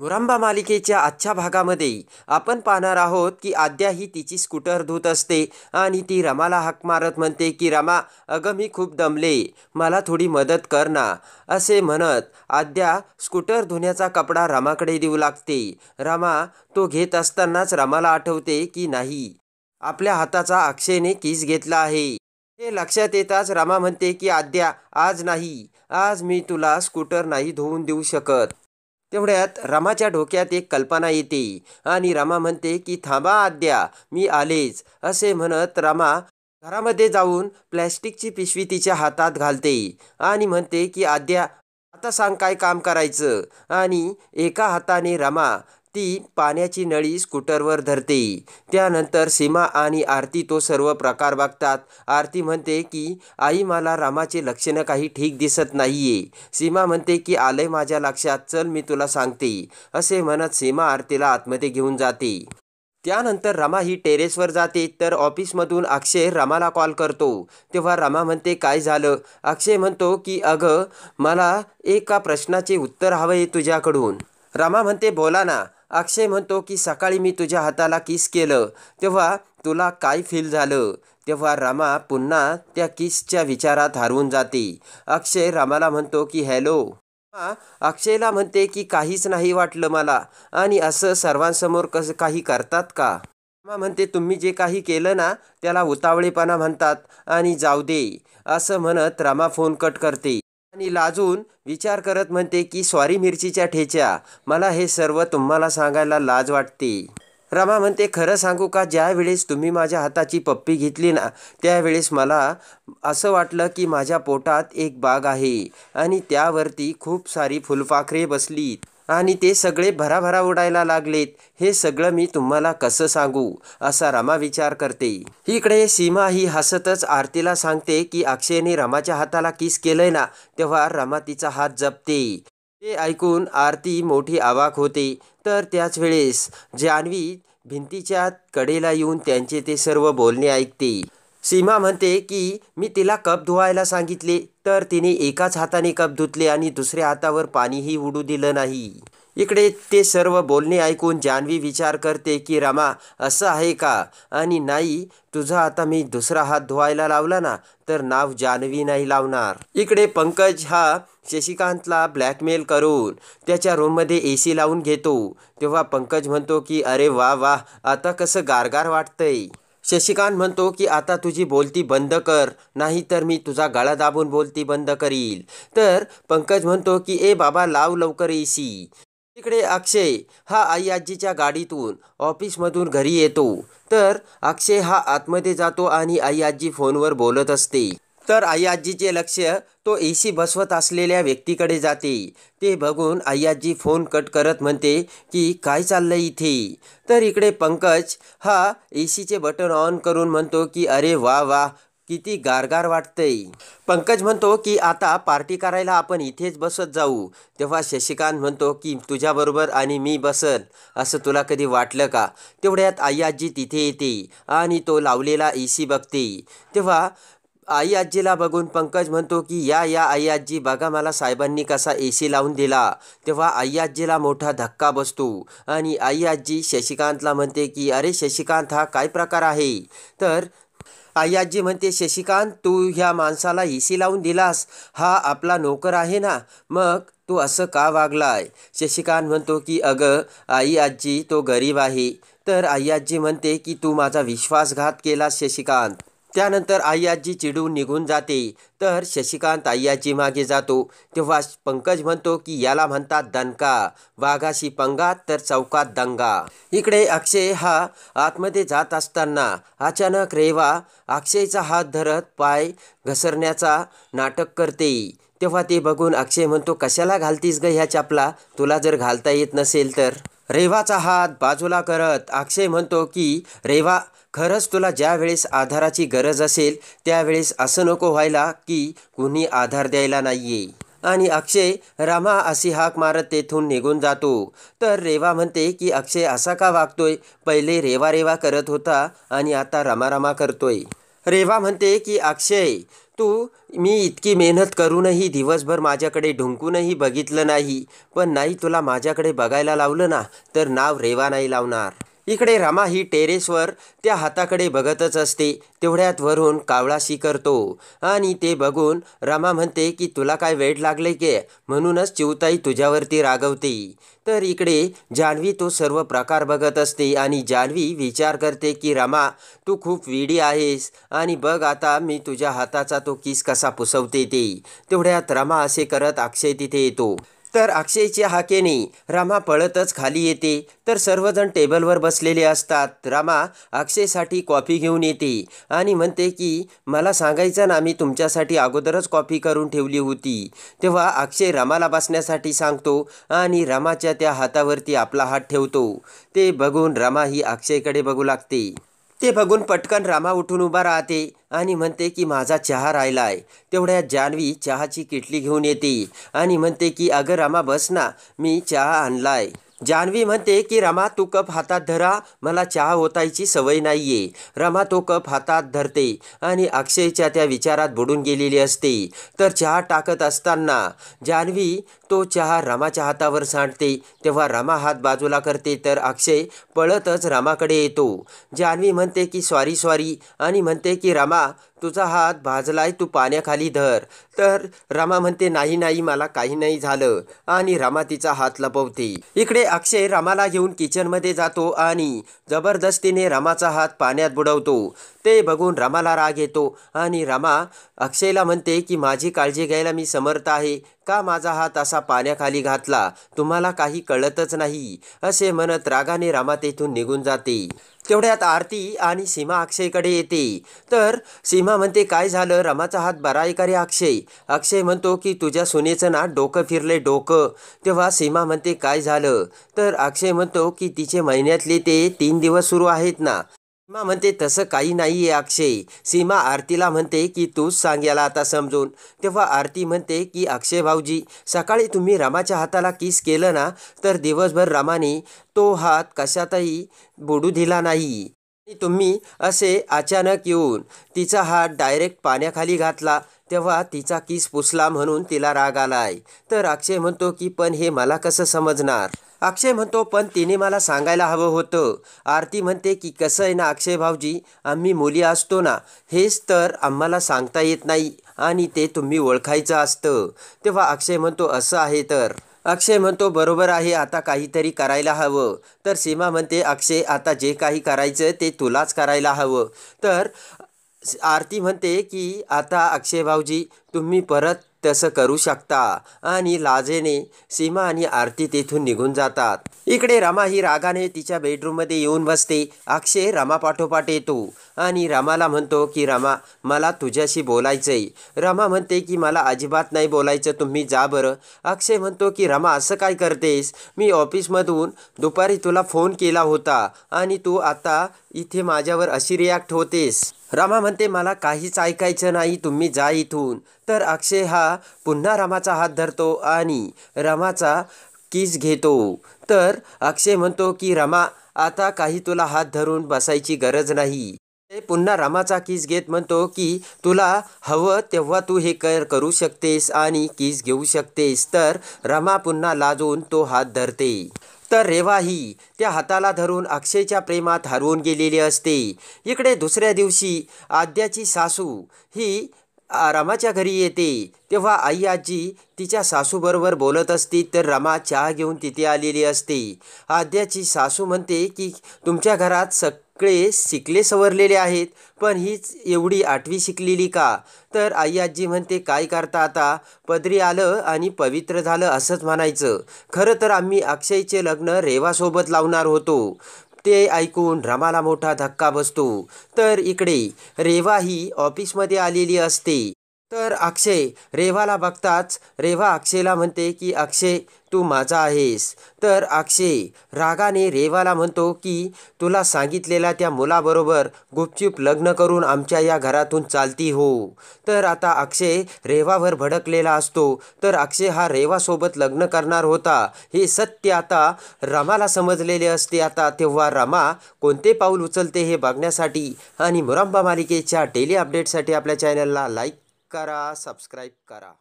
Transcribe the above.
मुरांबा मालिकेच्या आजच्या भागामध्ये आपण पाहणार आहोत की आद्या ही तिची स्कूटर धुत असते आणि ती रमाला हाक मारत म्हणते की रमा अगं मी खूप दमले मला थोडी मदत कर ना असे म्हणत आद्या स्कूटर धुण्याचा कपडा रमाकडे देऊ लागते रमा तो घेत असतानाच रमाला आठवते की नाही आपल्या हाताचा अक्षयने किस घेतला आहे हे लक्षात येताच रमा म्हणते की आद्या आज नाही आज मी तुला स्कूटर नाही धुवून देऊ शकत तेवढ्यात रामाच्या डोक्यात एक कल्पना येते आणि रामा म्हणते की थांबा आद्या मी आलेच असे म्हणत रामा घरामध्ये जाऊन प्लॅस्टिकची पिशवी तिच्या हातात घालते आणि म्हणते की आद्या आता सांग काय काम करायचं आणि एका हाताने रमा ती पाण्याची नळी स्कूटरवर धरते त्यानंतर सीमा आणि आरती तो सर्व प्रकार बघतात आरती म्हणते की आई मला रामाचे लक्षणं काही ठीक दिसत नाहीये सीमा म्हणते की आलंय माझ्या लक्षात चल मी तुला सांगते असे म्हणत सीमा आरतीला आतमध्ये घेऊन जाते त्यानंतर रमा ही टेरेसवर जाते तर ऑफिसमधून अक्षय रमाला कॉल करतो तेव्हा रमा म्हणते काय झालं अक्षय म्हणतो की अगं मला एका प्रश्नाचे उत्तर हवं आहे तुझ्याकडून रमा म्हणते बोला ना अक्षय म्हणतो की सकाळी मी तुझ्या हाताला किस केलं तेव्हा तुला काय फील झालं तेव्हा रामा पुन्हा त्या किसच्या विचारात हरवून जाते अक्षय रामाला म्हणतो की हॅलो अक्षयला म्हणते की काहीच नाही वाटलं मला आणि असं सर्वांसमोर कसं काही करतात का रामा म्हणते तुम्ही जे काही केलं ना त्याला उतावळेपणा म्हणतात आणि जाऊ दे असं म्हणत रामा फोन कट करते आणि लाजून विचार करत म्हणते की स्वारी मिरचीच्या ठेच्या मला हे सर्व तुम्हाला सांगायला लाज वाटते रमा म्हणते खरं सांगू का ज्यावेळेस तुम्ही माझ्या हाताची पप्पी घेतली ना त्यावेळेस मला असं वाटलं की माझ्या पोटात एक बाग आहे आणि त्यावरती खूप सारी फुलपाखरे बसलीत आणि ते सगळे भराभरा उडायला लागलेत हे सगळं मी तुम्हाला कसं सांगू असा रमा विचार करते इकडे सीमा ही हसतच आरतीला सांगते की अक्षयने रमाच्या हाताला किस केलंय ना तेव्हा रमा तिचा हात जपते ते ऐकून आरती मोठी आवाक होते तर त्याच वेळेस जान्हवी भिंतीच्या कडेला येऊन त्यांचे ते सर्व बोलणे ऐकते सीमा म्हणते की मी तिला कप धुवायला सांगितले तर तिने एकाच हाताने कप धुतले आणि दुसऱ्या हातावर पाणीही उडू दिलं नाही इकडे ते सर्व बोलणे ऐकून जान्हवी विचार करते की रमा असं आहे का आणि नाही तुझा आता मी दुसरा हात धुवायला लावला ना तर नाव जान्हवी नाही लावणार इकडे पंकज हा शशिकांतला ब्लॅकमेल करून त्याच्या रूममध्ये ए सी लावून घेतो तेव्हा पंकज म्हणतो की अरे वा वा आता कसं गारगार वाटतंय शशिकांत म्हणतो की आता तुझी बोलती बंद कर नाही तर मी तुझा गळा दाबून बोलती बंद करील तर पंकज म्हणतो की ए बाबा लाव लवकर एसी तिकडे अक्षय हा आई आजीच्या गाडीतून ऑफिसमधून घरी येतो तर अक्षय हा आतमध्ये जातो आणि आई आजी फोनवर बोलत असते तर आई आजीचे लक्ष तो ए सी बसवत असलेल्या व्यक्तीकडे जाते ते बघून आई फोन कट करत म्हणते की काय चाललं इथे तर इकडे पंकज हा ए सीचे बटन ऑन करून म्हणतो की अरे वा वा किती गारगार वाटते पंकज म्हणतो की आता पार्टी करायला आपण इथेच बसत जाऊ तेव्हा शशिकांत म्हणतो की तुझ्याबरोबर आणि मी बसल असं तुला कधी वाटलं का तेवढ्यात आई तिथे येते आणि तो लावलेला ए सी बघते तेव्हा आई आजीला बघून पंकज म्हणतो की या या आई आजी बघा मला साहेबांनी कसा ए सी लावून दिला तेव्हा आई आजीला मोठा धक्का बसतो आणि आई आजी शशिकांतला म्हणते की अरे शशिकांत हा काय प्रकार आहे तर आई आजी म्हणते शशिकांत तू ह्या माणसाला ए सी लावून दिलास हा आपला नोकर आहे ना मग तू असं का वागलाय शशिकांत म्हणतो की अगं आई आजी तो गरीब आहे तर आई आजी म्हणते की तू माझा विश्वासघात केलास शशिकांत त्यानंतर आय्याजी चिडून निघून जाते तर शशिकांत आय्याजी मागे जातो तेव्हा पंकज म्हणतो की याला म्हणतात दणका वाघाशी पंगात तर चौकात दंगा इकडे अक्षय हा आतमध्ये जात असताना अचानक रेवा अक्षयचा हात धरत पाय घसरण्याचा नाटक करते तेव्हा ते बघून अक्षय म्हणतो कशाला घालतीस ग ह्या चपला तुला जर घालता येत नसेल तर रेवाचा हात बाजूला करत अक्षय म्हणतो की रेवा खरंच तुला ज्यावेळेस आधाराची गरज असेल त्यावेळेस असं नको व्हायला की कुणी आधार द्यायला नाही आहे आणि अक्षय रामा अशी हाक मारत तेथून निघून जातो तर रेवा म्हणते की अक्षय असा का वागतोय पहिले रेवा रेवा करत होता आणि आता रमा करतोय रेवा म्हणते की अक्षय तू मी इतकी मेहनत करूनही दिवसभर माझ्याकडे ढुंकूनही बघितलं नाही पण नाही तुला माझ्याकडे बघायला लावलं ना तर नाव रेवा नाही लावणार इकडे रमा ही टेरेसवर त्या हाताकडे बघतच असते तेवढ्यात वरून कावळाशी करतो आणि ते बघून रमा म्हणते की तुला काय वेळ लागले की म्हणूनच चिवताई तुझ्यावरती रागवते तर इकडे जान्हवी तो सर्व प्रकार बघत असते आणि जान्हवी विचार करते की रमा तू खूप विडी आहेस आणि बघ आता मी तुझ्या हाताचा तो किस कसा पुसवते ते तेवढ्यात रमा असे करत अक्षय तिथे येतो तर अक्षयच्या हाकेने रामा पळतच खाली येते तर सर्वजण टेबलवर बसलेले असतात रामा अक्षयसाठी कॉफी घेऊन येते आणि म्हणते की मला सांगायचं ना मी तुमच्यासाठी अगोदरच कॉफी करून ठेवली होती तेव्हा अक्षय रामाला बसण्यासाठी सांगतो आणि रामाच्या त्या हातावरती आपला हात ठेवतो ते बघून रामा ही अक्षयकडे बघू लागते ते बघून पटकन रामा उठून उभा राहते आणि म्हणते की माझा चहा राहिला आहे तेवढ्या जान्हवी चहाची किटली घेऊन येते आणि म्हणते की अगं रामा बस ना मी चहा आणलाय जान्हवी म्हणते की रमा तू कप हातात धरा मला चहा होतायची सवय नाही आहे रमा तो कप हातात धरते आणि अक्षयच्या त्या विचारात बुडून गेलेली असते तर चहा टाकत असताना जान्हवी तो चहा रामाच्या हातावर सांडते तेव्हा रामा हात बाजूला करते तर अक्षय पळतच रामाकडे येतो जान्हवी म्हणते की सॉरी सॉरी आणि म्हणते की रामा तुझा हात भाजलाय तू पाण्याखाली धर तर रामा म्हणते नाही नाही मला काही नाही झालं आणि रामा तिचा हात लपवते इकडे अक्षय रामाला घेऊन किचनमध्ये जातो आणि जबरदस्तीने रामाचा हात पाण्यात बुडवतो ते बघून रामाला राग येतो आणि रामा अक्षयला म्हणते की माझी काळजी घ्यायला मी समर्थ आहे का माझा हात असा असा पाण्याखाली घातला तुम्हाला काही कळतच नाही असे म्हणत रागाने रामा तेथून निघून जाते तेवढ्यात आरती आणि सीमा अक्षयकडे येते तर सीमा म्हणते काय झालं रमाचा हात बरा आहे अक्षय अक्षय म्हणतो की तुझ्या सुनेचं ना डोकं फिरले डोकं तेव्हा सीमा म्हणते काय झालं तर अक्षय म्हणतो की तिचे महिन्यातले ते तीन दिवस सुरू आहेत ना सीमा म्हणते तसं काही नाही आहे अक्षय सीमा आरतीला म्हणते की तूच सांग याला आता समजून तेव्हा आरती म्हणते की अक्षय भाऊजी सकाळी तुम्ही रामाच्या हाताला किस केलं ना तर दिवसभर रामाने तो हात कशातही बुडू दिला नाही तुम्ही असे अचानक येऊन तिचा हात डायरेक्ट पाण्याखाली घातला तेव्हा तिचा किस पुसला म्हणून तिला राग आलाय तर अक्षय म्हणतो की पण हे मला कसं समजणार अक्षय म्हणतो पण तिने मला सांगायला हवं होतं आरती म्हणते की कसं आहे ना अक्षय भाऊजी आम्ही मुली असतो ना हेच तर आम्हाला सांगता येत नाही आणि ते तुम्ही ओळखायचं असतं तेव्हा अक्षय म्हणतो असं आहे तर अक्षय म्हणतो बरोबर आहे आता काहीतरी करायला हवं तर सीमा म्हणते अक्षय आता जे काही करायचं ते तुलाच करायला हवं तर आरती म्हणते की आता अक्षय भाऊजी तुम्ही परत तसं करू शकता आणि लाजेने सीमा आणि आरती तेथून निघून जातात इकडे रमा ही रागाने तिच्या बेडरूममध्ये येऊन बसते अक्षय रमापाठोपाठ येतो आणि रामाला म्हणतो की रामा मला तुझ्याशी आहे रमा म्हणते की मला अजिबात नाही बोलायचं तुम्ही जा बरं अक्षय म्हणतो की रमा असं काय करतेस मी ऑफिसमधून दुपारी तुला फोन केला होता आणि तू आता इथे माझ्यावर अशी रिॲक्ट होतेस रमा म्हणते मला काहीच ऐकायचं नाही तुम्ही जा इथून तर अक्षय हा पुन्हा रमाचा हात धरतो आणि रमाचा किस घेतो तर अक्षय म्हणतो की रमा आता काही तुला हात धरून बसायची गरज नाही ते पुन्हा रामाचा किस घेत म्हणतो की तुला हवं तेव्हा तू हे कर करू शकतेस आणि किस घेऊ शकतेस तर रमा पुन्हा लाजून तो हात धरते तर रेवा ही त्या हाताला धरून अक्षयच्या प्रेमात हरवून गेलेली असते इकडे दुसऱ्या दिवशी आद्याची सासू ही रामाच्या घरी येते तेव्हा आई आजी तिच्या सासूबरोबर बोलत असती तर रमा चहा घेऊन तिथे आलेली असते आद्याची सासू म्हणते की तुमच्या घरात सगळे शिकले सवरलेले आहेत पण हीच एवढी आठवी शिकलेली का तर आई आजी म्हणते काय करता आता पदरी आलं आणि पवित्र झालं असंच म्हणायचं खरं तर आम्ही अक्षयचे लग्न रेवासोबत लावणार होतो ते ऐकून रमाला मोठा धक्का बसतो तर इकडे रेवा ही ऑफिसमध्ये आलेली असते तर अक्षय रेवाला बघताच रेवा अक्षयला म्हणते की अक्षय तू माझा आहेस तर अक्षय रागाने रेवाला म्हणतो की तुला सांगितलेल्या त्या मुलाबरोबर गुपचूप लग्न करून आमच्या या घरातून चालती हो तर आता अक्षय रेवावर भडकलेला असतो तर अक्षय हा रेवासोबत लग्न करणार होता हे सत्य आता रमाला समजलेले असते आता तेव्हा रमा कोणते पाऊल उचलते हे बघण्यासाठी आणि मुरंबा मालिकेच्या डेली अपडेटसाठी आपल्या चॅनलला लाईक करा सबस्क्राईब करा